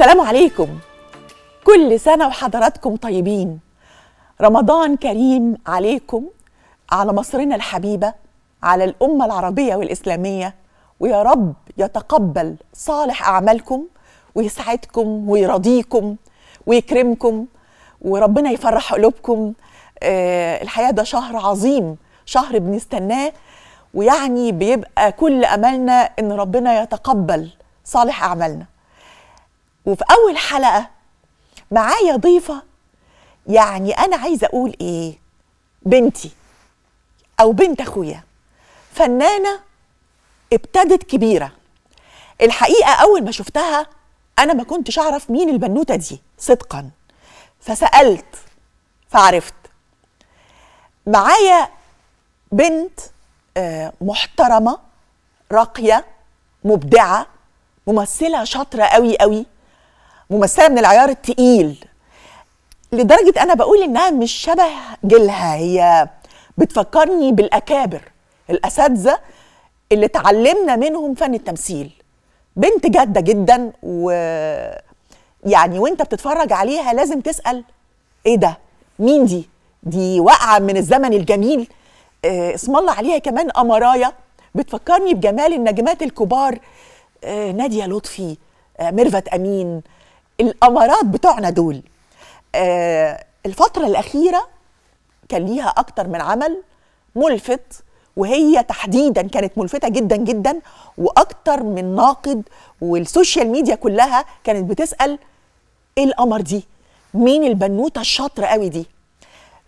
السلام عليكم كل سنة وحضراتكم طيبين رمضان كريم عليكم على مصرنا الحبيبة على الأمة العربية والإسلامية ويا رب يتقبل صالح أعمالكم ويسعدكم ويرضيكم ويكرمكم وربنا يفرح قلوبكم آه الحقيقة ده شهر عظيم شهر بنستناه ويعني بيبقى كل أملنا إن ربنا يتقبل صالح أعمالنا وفي اول حلقه معايا ضيفه يعني انا عايزه اقول ايه بنتي او بنت اخويا فنانه ابتدت كبيره الحقيقه اول ما شفتها انا ما كنتش اعرف مين البنوته دي صدقا فسالت فعرفت معايا بنت آه، محترمه راقيه مبدعه ممثله شاطره قوي قوي ممثله من العيار التقيل لدرجه انا بقول انها مش شبه جيلها هي بتفكرني بالاكابر الاساتذه اللي اتعلمنا منهم فن التمثيل بنت جاده جدا و يعني وانت بتتفرج عليها لازم تسال ايه ده مين دي دي واقعه من الزمن الجميل آه، اسم الله عليها كمان امرايا بتفكرني بجمال النجمات الكبار آه، ناديه لطفي آه، ميرفت امين الامارات بتوعنا دول آه الفتره الاخيره كان ليها اكتر من عمل ملفت وهي تحديدا كانت ملفتة جدا جدا وأكتر من ناقد والسوشيال ميديا كلها كانت بتسأل إيه القمر دي مين البنوتة الشاطرة قوي دي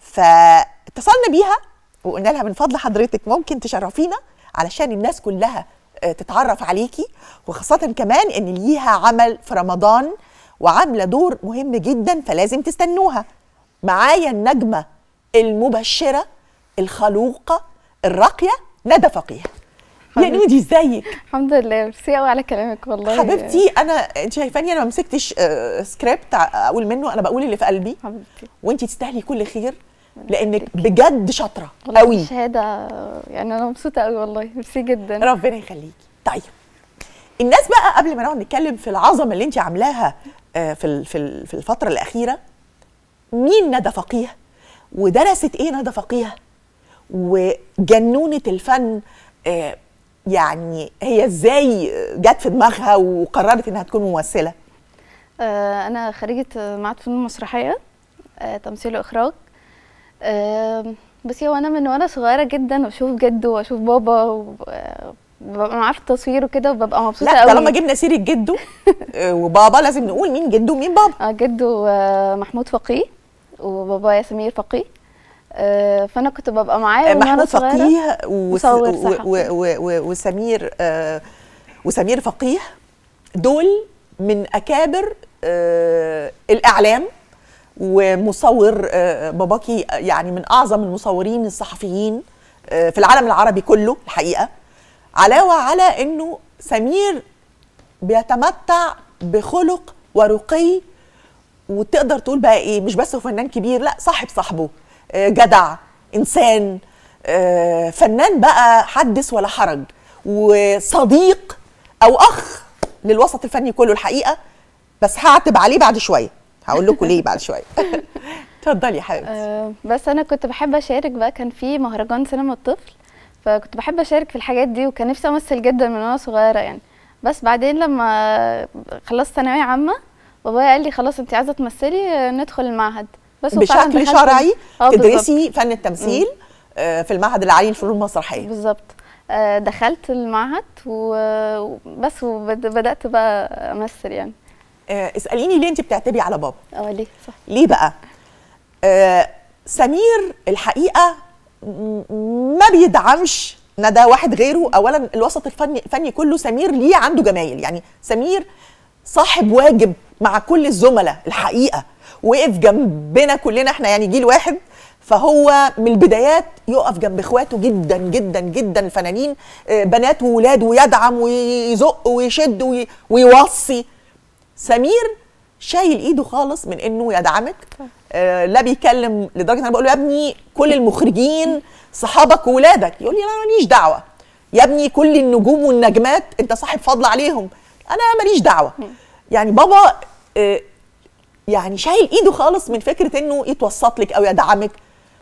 فاتصلنا بيها وقلنا لها من فضل حضرتك ممكن تشرفينا علشان الناس كلها آه، تتعرف عليكي وخاصة كمان إن ليها عمل في رمضان وعامله دور مهم جدا فلازم تستنوها معايا النجمه المبشره الخلوقه الراقيه ندى فقيه يا نودي ازيك الحمد لله ميرسي قوي على كلامك والله حبيبتي انا انت شايفاني انا ما مسكتش سكريبت آه، اقول منه انا بقول اللي في قلبي حبيبتي وانت تستاهلي كل خير لانك بجد شاطره قوي شهاده يعني انا مبسوطه قوي والله ميرسي جدا ربنا يخليكي طيب الناس بقى قبل ما نقعد نتكلم في العظمه اللي انت عاملاها آه، في في الفتره الاخيره مين ندى فقيه ودرست ايه ندى فقيه وجنونه الفن آه، يعني هي ازاي جت في دماغها وقررت انها تكون ممثله آه، انا خريجه معهد فنون مسرحيه تمثيل واخراج بس هو انا من وانا صغيره جدا اشوف جد واشوف بابا ببقى معاه في التصوير وكده وببقى مبسوطه قوي لا طالما جبنا سيره جده آه، وبابا لازم نقول مين جده ومين بابا اه جده آه، محمود فقيه وبابايا سمير فقيه آه، فانا كنت ببقى معاه محمود فقيه وسمير وسمير فقيه دول من اكابر الاعلام ومصور باباكي يعني من اعظم المصورين الصحفيين في العالم العربي كله الحقيقه علاوه على انه سمير بيتمتع بخلق ورقي وتقدر تقول بقى ايه مش بس هو فنان كبير لا صاحب صاحبه آه، جدع انسان آه، فنان بقى حدث ولا حرج وصديق او اخ للوسط الفني كله الحقيقه بس هعتب عليه بعد شويه هقول لكم ليه بعد شويه اتفضلي يا حبيبتي آه، بس انا كنت بحب اشارك بقى كان في مهرجان سينما الطفل فكنت بحب اشارك في الحاجات دي وكان نفسي امثل جدا من وانا صغيره يعني بس بعدين لما خلصت ثانويه عامه بابايا قال لي خلاص انت عايزه تمثلي ندخل المعهد بس بشكل شرعي آه، تدرسي فن التمثيل آه، في المعهد العالي للفنون المسرحيه بالظبط آه، دخلت المعهد وبس وبدات بقى امثل يعني اساليني ليه انت بتعتبي على بابا اه ليه صح ليه بقى سمير الحقيقه ما بيدعمش ندى واحد غيره اولا الوسط الفني فني كله سمير ليه عنده جمايل يعني سمير صاحب واجب مع كل الزملاء الحقيقه وقف جنبنا كلنا احنا يعني جيل واحد فهو من البدايات يقف جنب اخواته جدا جدا جدا الفنانين آه، بنات وولاد ويدعم ويزق ويشد ويوصي سمير شايل ايده خالص من انه يدعمك آه، لا بيكلم لدرجه انا بقول له يا ابني كل المخرجين صحابك وولادك يقول لي انا ماليش دعوه يا ابني كل النجوم والنجمات انت صاحب فضل عليهم انا ماليش دعوه يعني بابا آه، يعني شايل ايده خالص من فكره انه يتوسط لك او يدعمك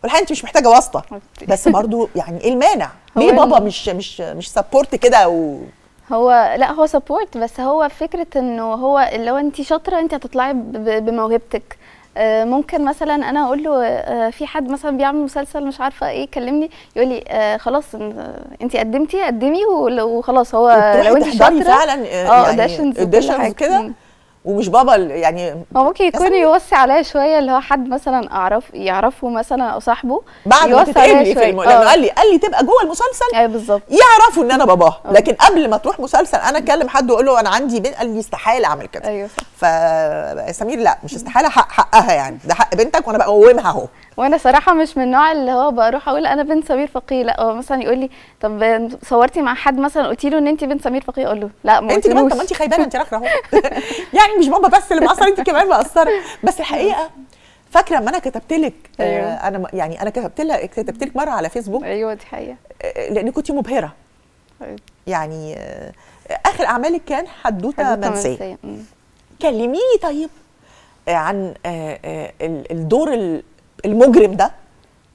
والحقيقه انت مش محتاجه واسطه بس برضو يعني ايه المانع ليه بابا مش مش مش سبورت كده و هو لا هو سبورت بس هو فكره انه هو لو انت شاطره انت هتطلعي بموهبتك آه، ممكن مثلا انا اقول له آه، في حد مثلا بيعمل مسلسل مش عارفه ايه كلمني يقول لي آه، خلاص انت قدمتي قدمي وخلاص هو لو انت شاطره فعلا اه يعني كده ومش بابا يعني هو ممكن يكون يوصي عليا شويه اللي هو حد مثلا اعرف يعرفه مثلا او صاحبه بعد ما تتقبلي في الم... لانه آه. قال لي قال لي تبقى جوه المسلسل ايوه بالظبط يعرفوا ان انا باباه آه. لكن قبل ما تروح مسلسل انا اكلم حد واقول له انا عندي بنت قال لي استحاله اعمل كده ايوه فسمير لا مش استحاله حق حقها يعني ده حق بنتك وانا بقومها اهو وانا صراحه مش من النوع اللي هو بروح اقول انا بنت سمير فقيه لا هو مثلا يقول لي طب صورتي مع حد مثلا قلت له ان انت بنت سمير فقيه اقول له لا ما انت كمان طب انت خايبانه انت راكره اهو يعني مش بابا بس اللي مقصر انت كمان مقصره بس الحقيقه فاكره لما انا كتبت لك آه، أيوة. انا يعني انا كتبت لها كتبت لك مره على فيسبوك ايوه دي حقيقه آه، آه، لان كنت مبهره أيوه. يعني اخر اعمالك كان حدوته منسيه كلميني طيب عن الدور المجرم ده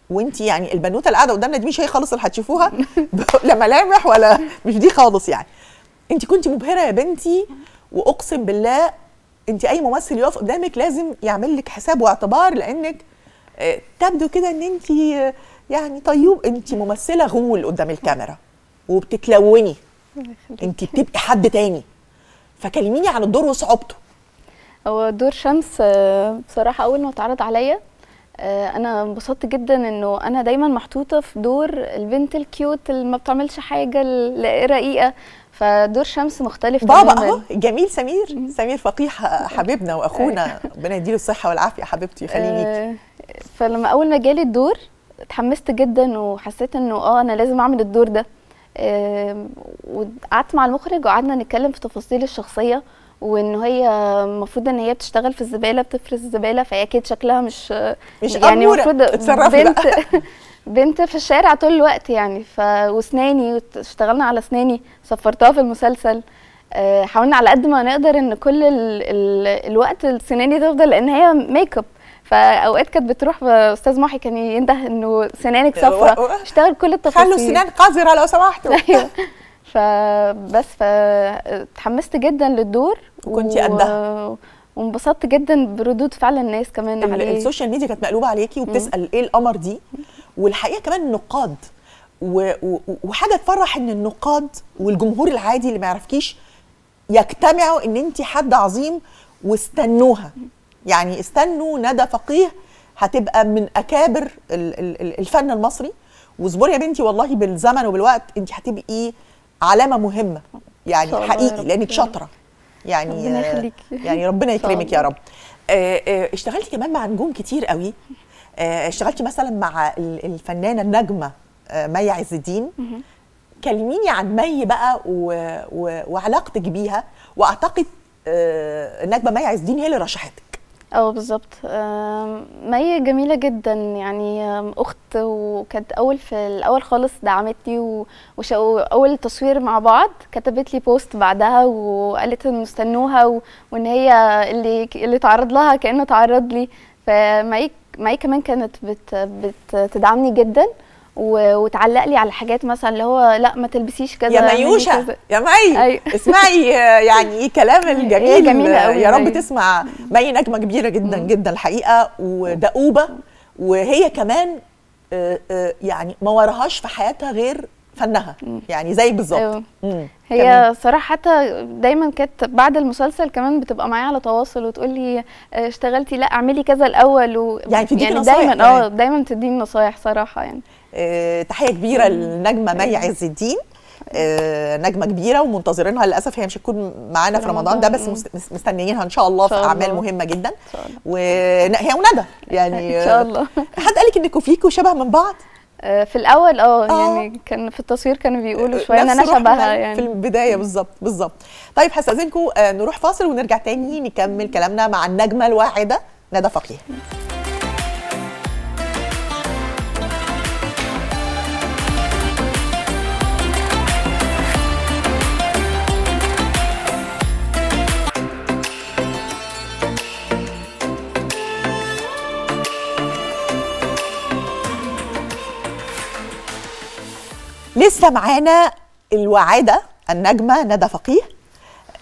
وانت يعني البنوته اللي قاعده قدامنا دي مش هي خالص اللي هتشوفوها لا ملامح ولا مش دي خالص يعني انت كنت مبهره يا بنتي واقسم بالله انت اي ممثل يقف قدامك لازم يعمل لك حساب واعتبار لانك آه، تبدو كده ان انت آه، يعني طيوب انت ممثله غول قدام الكاميرا وبتتلوني انت بتبقي حد تاني فكلميني عن الدور وصعوبته هو دور شمس آه، بصراحه اول ما اتعرض عليا آه، انا انبسطت جدا انه انا دايما محطوطه في دور البنت الكيوت اللي ما بتعملش حاجه الرقيقه فدور شمس مختلف بابا اهو جميل سمير سمير فقيح حبيبنا واخونا ربنا يديله الصحه والعافيه حبيبتي خليه ليكي آه، فلما اول ما جالي الدور اتحمست جدا وحسيت انه اه انا لازم اعمل الدور ده آه، وقعدت مع المخرج وقعدنا نتكلم في تفاصيل الشخصيه وان هي المفروض ان هي بتشتغل في الزباله بتفرز الزباله فهي اكيد شكلها مش مش يعني المفروض بنت بنت في الشارع طول الوقت يعني ف واسناني اشتغلنا على اسناني صفرتها في المسلسل آه، حاولنا على قد ما نقدر ان كل الـ الـ الوقت السناني تفضل لان هي ميك اب فاوقات كانت بتروح استاذ محي كان ينده انه سنانك صفرة اشتغل كل التفاصيل خلوا السنان قذره لو سمحتوا أيوه. فبس فتحمست جدا للدور وكنتي قدها و... وانبسطت جدا بردود فعل الناس كمان عليه إيه. السوشيال ميديا كانت مقلوبه عليكي وبتسال ايه القمر دي والحقيقه كمان النقاد و... و... وحاجه تفرح ان النقاد والجمهور العادي اللي ما يعرفكيش يجتمعوا ان انت حد عظيم واستنوها يعني استنوا ندى فقيه هتبقى من اكابر الفن المصري واصبري يا بنتي والله بالزمن وبالوقت انت هتبقي علامه مهمه يعني حقيقي لانك شاطره يعني ربنا يخليك يعني ربنا يكرمك يا رب آه، آه، اشتغلتي كمان مع نجوم كتير قوي آه، اشتغلتي مثلا مع الفنانه النجمه مي عز الدين كلميني عن مي بقى و... و... وعلاقتك بيها واعتقد النجمه مي عز الدين هي اللي رشحتك اه بالظبط آه، مي جميله جدا يعني آه، اخت وكانت اول في الاول خالص دعمتني واول تصوير مع بعض كتبت لي بوست بعدها وقالت ان مستنوها وان هي اللي اللي تعرض لها كانه تعرض لي فمي مي كمان كانت بت بتدعمني جدا وتعلق لي على حاجات مثلا اللي هو لا ما تلبسيش كذا يا ميوشه كذا. يا مي أيوة. اسمعي يعني ايه كلام الجميل جميلة قوي يا رب أيوة. تسمع مي نجمه كبيره جدا مم. جدا الحقيقه ودؤوبه وهي كمان آه، آه، يعني ما وراهاش في حياتها غير فنها يعني زيك بالظبط أيوة. هي كمان. صراحه حتى دايما كانت بعد المسلسل كمان بتبقى معايا على تواصل وتقول لي آه، اشتغلتي لا اعملي كذا الاول و... يعني, يعني دايما اه دايما تديني نصايح صراحه يعني آه، تحيه كبيره للنجمه مي عز الدين آه، نجمه كبيره ومنتظرينها للاسف هي مش هتكون معانا في رمضان ده بس مستنيينها ان شاء الله في اعمال مهمه جدا وهي وندى يعني ان شاء الله يعني، آه، حد قال لك انكم شبه من بعض في الاول اه يعني كان في التصوير كانوا بيقولوا شويه ان انا شبهها يعني في البدايه بالظبط بالظبط طيب هستاذنكم نروح فاصل ونرجع تاني نكمل كلامنا مع النجمه الواعده ندى فقيه لسه معانا الوعاده النجمه ندى فقيه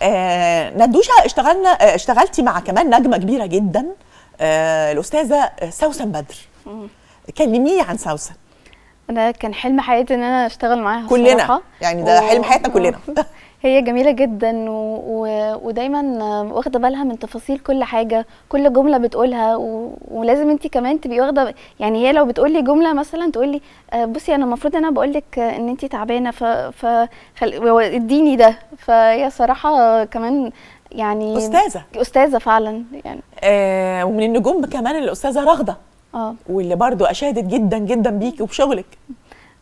آه ندوشه اشتغلنا آه اشتغلتي مع كمان نجمه كبيره جدا آه الاستاذه آه، سوسن بدر كلميه عن سوسن انا كان حلم حياتي ان انا اشتغل معاها كلنا الصراحة. يعني ده و... حلم حياتنا كلنا هي جميلة جدا و... و... ودايما واخدة بالها من تفاصيل كل حاجة كل جملة بتقولها و... ولازم انت كمان تبقي واخدة يعني هي لو بتقولي جملة مثلا تقولي آه، بصي انا المفروض انا بقولك ان انت تعبانة ف... ف خل... اديني ده فهي صراحة كمان يعني استاذة استاذة فعلا يعني آه ومن النجوم كمان الاستاذة رغدة اه واللي برضو اشادت جدا جدا بيكي وبشغلك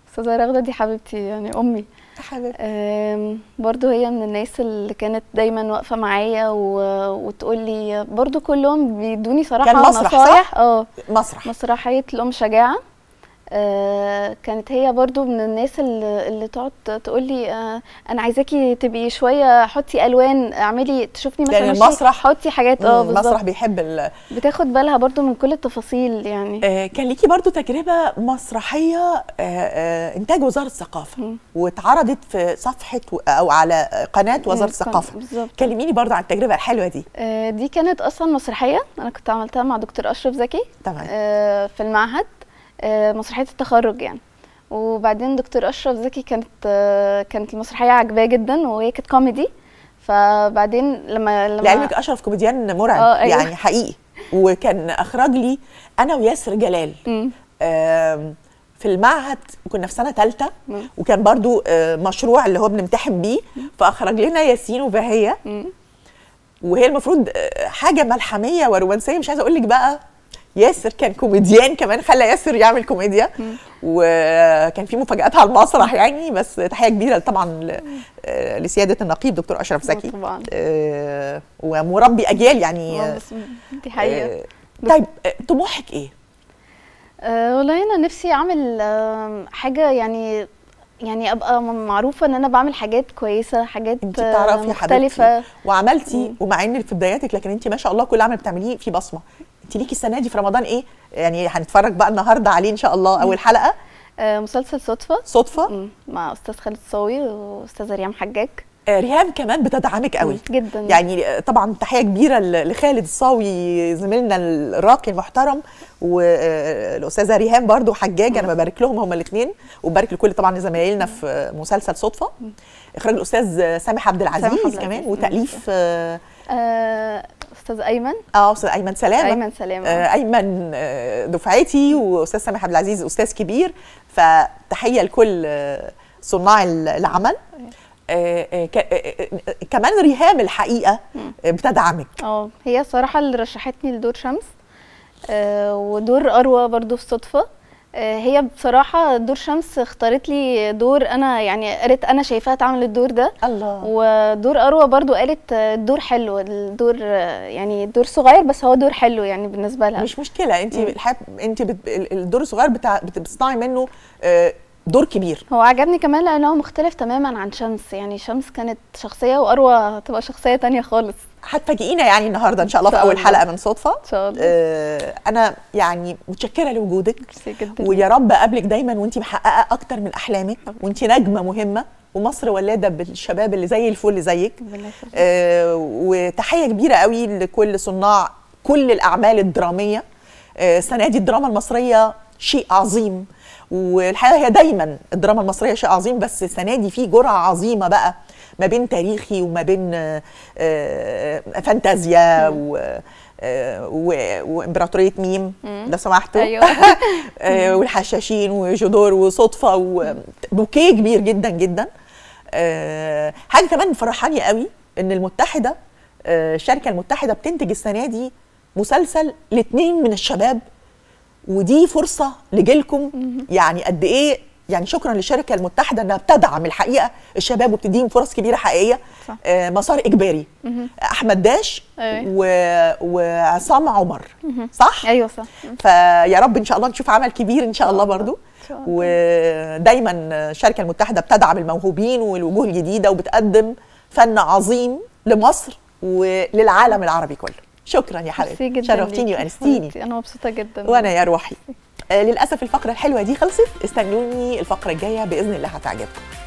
استاذة رغدة دي حبيبتي يعني امي حبيبتي برضو هي من الناس اللي كانت دايما واقفه معايا و... وتقول لي برضو كلهم بيدوني صراحه كان مسرح نصايح اه مسرح مسرحيه الام شجاعه آه، كانت هي برضو من الناس اللي, اللي تقعد تقول لي آه، انا عايزاكي تبقي شويه حطي الوان اعملي تشوفني مثلا يعني المسرح حطي حاجات اه بالظبط المسرح بيحب ال... بتاخد بالها برضو من كل التفاصيل يعني آه كان ليكي برضو تجربه مسرحيه آه آه انتاج وزاره الثقافه م. واتعرضت في صفحه او على قناه وزاره الثقافه بالظبط كلميني برضو عن التجربه الحلوه دي آه دي كانت اصلا مسرحيه انا كنت عملتها مع دكتور اشرف زكي تمام آه في المعهد آه، مسرحيه التخرج يعني وبعدين دكتور اشرف زكي كانت آه، كانت المسرحيه عجباه جدا وهي كانت كوميدي فبعدين لما لما لعلمك اشرف كوميديان مرعب آه أيوة. يعني حقيقي وكان اخرج لي انا وياسر جلال في المعهد كنا في سنه ثالثه وكان برضو آه، مشروع اللي هو بنمتحن بيه فاخرج لنا ياسين وبهيه وهي المفروض حاجه ملحميه ورومانسيه مش عايزه اقول لك بقى ياسر كان كوميديان كمان خلى ياسر يعمل كوميديا وكان في مفاجات على المسرح يعني بس تحيه كبيره طبعا آه، لسياده النقيب دكتور اشرف زكي آه، طبعا آه، ومربي اجيال يعني آه دي حقيقه طيب طموحك ايه؟ والله انا نفسي اعمل حاجه يعني يعني ابقى معروفه ان انا بعمل حاجات كويسه حاجات انت تعرفي مختلفه وعملتي ومع ان في بداياتك لكن انت ما شاء الله كل عمل بتعمليه في بصمه انت ليكي السنه دي في رمضان ايه يعني هنتفرج بقى النهارده عليه ان شاء الله اول حلقه آه، مسلسل صدفه صدفه مع استاذ خالد صاوي واستاذه ريام حجاج آه، ريهام كمان بتدعمك قوي جدا يعني آه، طبعا تحيه كبيره لخالد الصاوي زميلنا الراقي المحترم والاستاذه ريهام برضو حجاج انا ببارك لهم هما الاثنين وببارك لكل طبعا زمايلنا في مسلسل صدفه اخراج الاستاذ سامح عبد العزيز كمان وتاليف استاذ ايمن اه استاذ ايمن سلامه ايمن سلامه آه ايمن آه، دفعتي واستاذ سامح عبد العزيز استاذ كبير فتحيه لكل آه، صناع العمل آه، كمان ريهام الحقيقه بتدعمك اه هي الصراحه اللي رشحتني لدور شمس ودور اروى برضو في صدفه آه، هي بصراحة دور شمس اختارت لي دور أنا يعني قالت أنا شايفاها تعمل الدور ده الله ودور أروى برضو قالت الدور حلو الدور يعني دور صغير بس هو دور حلو يعني بالنسبة لها مش مشكلة أنت الحق أنت بت... الدور الصغير بتاع بتصنعي منه آه، دور كبير هو عجبني كمان لأنه مختلف تماما عن شمس يعني شمس كانت شخصية وأروى تبقى شخصية تانية خالص هتفاجئينا يعني النهارده ان شاء الله في اول حلقه من صدفه ان شاء الله آه، انا يعني متشكره لوجودك ويا رب اقابلك دايما وانت محققه اكتر من احلامك وانت نجمه مهمه ومصر ولاده بالشباب اللي زي الفل زيك آه وتحيه كبيره قوي لكل صناع كل الاعمال الدراميه آه، السنه آه دي الدراما المصريه شيء عظيم والحقيقه هي دايما الدراما المصريه شيء عظيم بس السنه دي في جرعه عظيمه بقى ما بين تاريخي وما بين آه، آه، فانتازيا آه، و وامبراطوريه ميم لو سمحتوا أيوة. والحشاشين وجودور وصدفه وبوكيه كبير جدا جدا حاجه كمان فرحاني قوي ان المتحده الشركه المتحده بتنتج السنه دي مسلسل لاثنين من الشباب ودي فرصه لجيلكم يعني قد ايه يعني شكرا للشركه المتحده انها بتدعم الحقيقه الشباب وبتديهم فرص كبيره حقيقيه صح. آه مسار اجباري مه. احمد داش أيوه. و... وعصام عمر مه. صح ايوه صح فيا رب ان شاء الله نشوف عمل كبير ان شاء الله آه، برضو شاء الله. ودايما الشركه المتحده بتدعم الموهوبين والوجوه الجديده وبتقدم فن عظيم لمصر وللعالم العربي كله شكرا يا حبيبتي شرفتيني وانستيني انا مبسوطه جدا وانا يا روحي آه، للاسف الفقره الحلوه دي خلصت استنوني الفقره الجايه باذن الله هتعجبكم